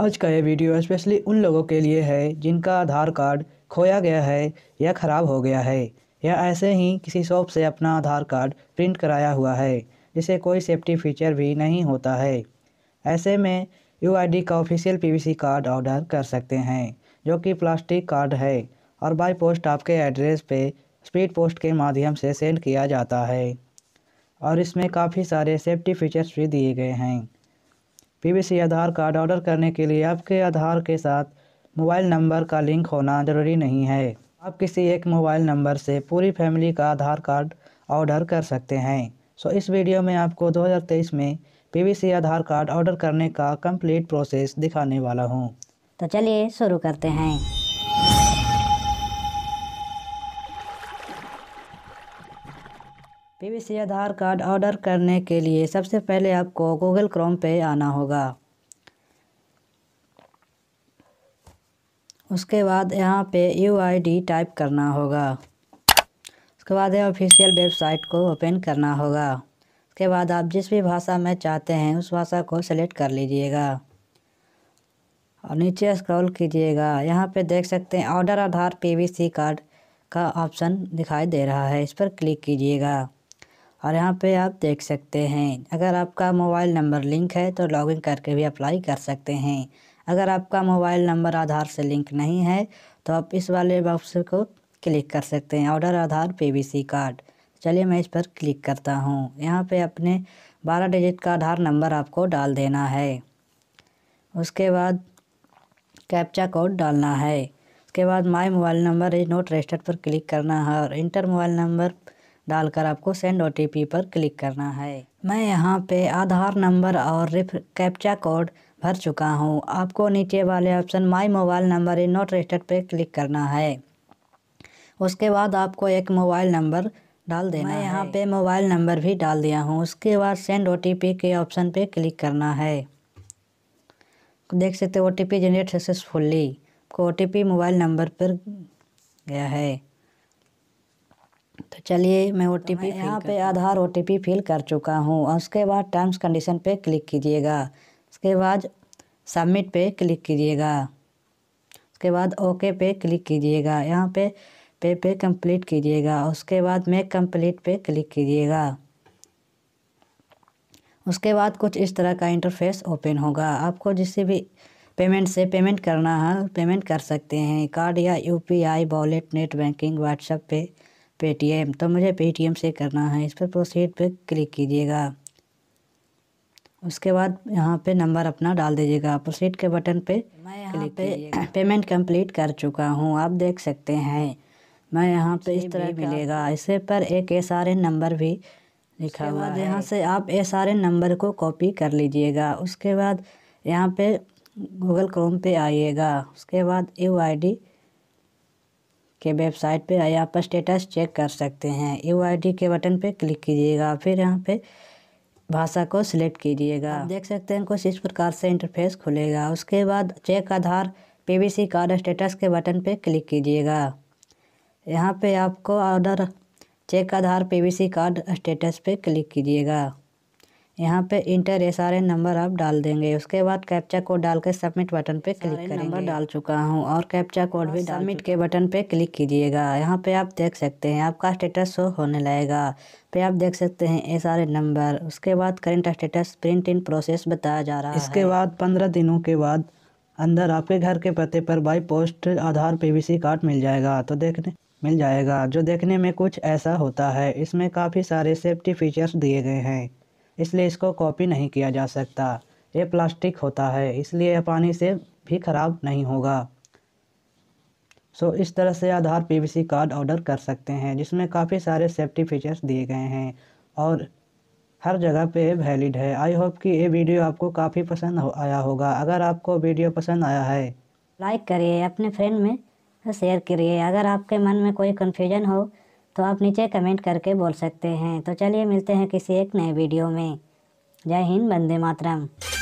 आज का ये वीडियो स्पेशली उन लोगों के लिए है जिनका आधार कार्ड खोया गया है या ख़राब हो गया है या ऐसे ही किसी शॉप से अपना आधार कार्ड प्रिंट कराया हुआ है जिसे कोई सेफ्टी फीचर भी नहीं होता है ऐसे में यू का ऑफिशियल पीवीसी कार्ड ऑर्डर कर सकते हैं जो कि प्लास्टिक कार्ड है और बाई पोस्ट आपके एड्रेस पे स्पीड पोस्ट के माध्यम से सेंड किया जाता है और इसमें काफ़ी सारे सेफ्टी फीचर्स भी दिए गए हैं पीवीसी आधार कार्ड ऑर्डर करने के लिए आपके आधार के साथ मोबाइल नंबर का लिंक होना ज़रूरी नहीं है आप किसी एक मोबाइल नंबर से पूरी फैमिली का आधार कार्ड ऑर्डर कर सकते हैं सो इस वीडियो में आपको 2023 में पीवीसी आधार कार्ड ऑर्डर करने का कंप्लीट प्रोसेस दिखाने वाला हूँ तो चलिए शुरू करते हैं P V C Aadhaar card order करने के लिए सबसे पहले आपको गूगल क्रोम पे आना होगा उसके बाद यहाँ पे यू आई डी टाइप करना होगा उसके बाद ऑफिशियल वेबसाइट को ओपन करना होगा उसके बाद आप जिस भी भाषा में चाहते हैं उस भाषा को सेलेक्ट कर लीजिएगा और नीचे स्क्रॉल कीजिएगा यहाँ पे देख सकते हैं ऑर्डर आधार पीवीसी कार्ड का ऑप्शन दिखाई दे रहा है इस पर क्लिक कीजिएगा और यहाँ पे आप देख सकते हैं अगर आपका मोबाइल नंबर लिंक है तो लॉगिन करके भी अप्लाई कर सकते हैं अगर आपका मोबाइल नंबर आधार से लिंक नहीं है तो आप इस वाले बॉक्स को क्लिक कर सकते हैं ऑर्डर आधार पीवीसी कार्ड चलिए मैं इस पर क्लिक करता हूँ यहाँ पे अपने बारह डिजिट का आधार नंबर आपको डाल देना है उसके बाद कैप्चा कोड डालना है उसके बाद my mobile number is not registered पर क्लिक करना है और इंटर मोबाइल नंबर डालकर आपको सेंड ओ पर क्लिक करना है मैं यहाँ पे आधार नंबर और रिफ कैप्चा कोड भर चुका हूँ आपको नीचे वाले option my mobile number in not registered पर क्लिक करना है उसके बाद आपको एक मोबाइल नंबर डाल देना मैं यहाँ पे मोबाइल नंबर भी डाल दिया हूँ उसके बाद सेंड ओ के ऑप्शन पे क्लिक करना है देख सकते O T P generate successfully आपको ओ मोबाइल नंबर पर गया है तो चलिए मैं ओ टी पी यहाँ पे Aadhaar O T P fill कर चुका हूँ और उसके बाद टर्म्स कंडीशन पे क्लिक कीजिएगा उसके बाद सबमिट पे क्लिक कीजिएगा उसके बाद ओके पे क्लिक कीजिएगा यहाँ पे पे पे कंप्लीट कीजिएगा उसके बाद मेक कंप्लीट पे क्लिक कीजिएगा उसके बाद कुछ इस तरह का इंटरफेस ओपन होगा आपको जिससे भी पेमेंट से पेमेंट करना है पेमेंट कर सकते हैं कार्ड या UPI wallet net banking WhatsApp pay Paytm तो मुझे पेटीएम से करना है इस पर प्रोसीड पे क्लिक कीजिएगा उसके बाद यहाँ पे नंबर अपना डाल दीजिएगा प्रोसीड के बटन पे मैं यहाँ पे पेमेंट कंप्लीट कर चुका हूँ आप देख सकते हैं मैं यहाँ पे इस तरह मिलेगा इसे पर एक एस आर एन नंबर भी लिखा हुआ है यहाँ से आप एस आर एन नंबर को कॉपी कर लीजिएगा उसके बाद यहाँ पे गूगल क्रोम पे आइएगा उसके बाद यू आई डी के वेबसाइट पे आइए आप स्टेटस चेक कर सकते हैं यू आई के बटन पे क्लिक कीजिएगा फिर यहाँ पे भाषा को सिलेक्ट कीजिएगा देख सकते हैं कुछ इस प्रकार से इंटरफेस खुलेगा उसके बाद check Aadhaar PVC card status के बटन पे क्लिक कीजिएगा यहाँ पे आपको order check Aadhaar PVC card status पे क्लिक कीजिएगा यहाँ पे इंटर एस आर नंबर आप डाल देंगे उसके बाद कैप्चा कोड डाल के सबमिट बटन पे क्लिक करेंगे नंबर डाल चुका हूँ और कैप्चा हाँ, कोड भी सबमिट के बटन पे क्लिक कीजिएगा यहाँ पे आप देख सकते हैं आपका स्टेटस शो होने लगेगा पे आप देख सकते हैं एस आर नंबर उसके बाद current status print in process बताया जा रहा है इसके बाद पंद्रह दिनों के बाद अंदर आपके घर के पते पर by post Aadhaar PVC card मिल जाएगा तो देखने मिल जाएगा जो देखने में कुछ ऐसा होता है इसमें काफ़ी सारे सेफ्टी फीचर्स दिए गए हैं इसलिए इसको कॉपी नहीं किया जा सकता ये प्लास्टिक होता है इसलिए यह पानी से भी ख़राब नहीं होगा सो इस तरह से आधार पीवीसी कार्ड ऑर्डर कर सकते हैं जिसमें काफ़ी सारे सेफ्टी फीचर्स दिए गए हैं और हर जगह पे वैलिड है आई होप कि ये वीडियो आपको काफ़ी पसंद हो, आया होगा अगर आपको वीडियो पसंद आया है लाइक करिए अपने फ्रेंड में शेयर करिए अगर आपके मन में कोई कन्फ्यूजन हो तो आप नीचे कमेंट करके बोल सकते हैं तो चलिए मिलते हैं किसी एक नए वीडियो में जय हिंद बंदे मातरम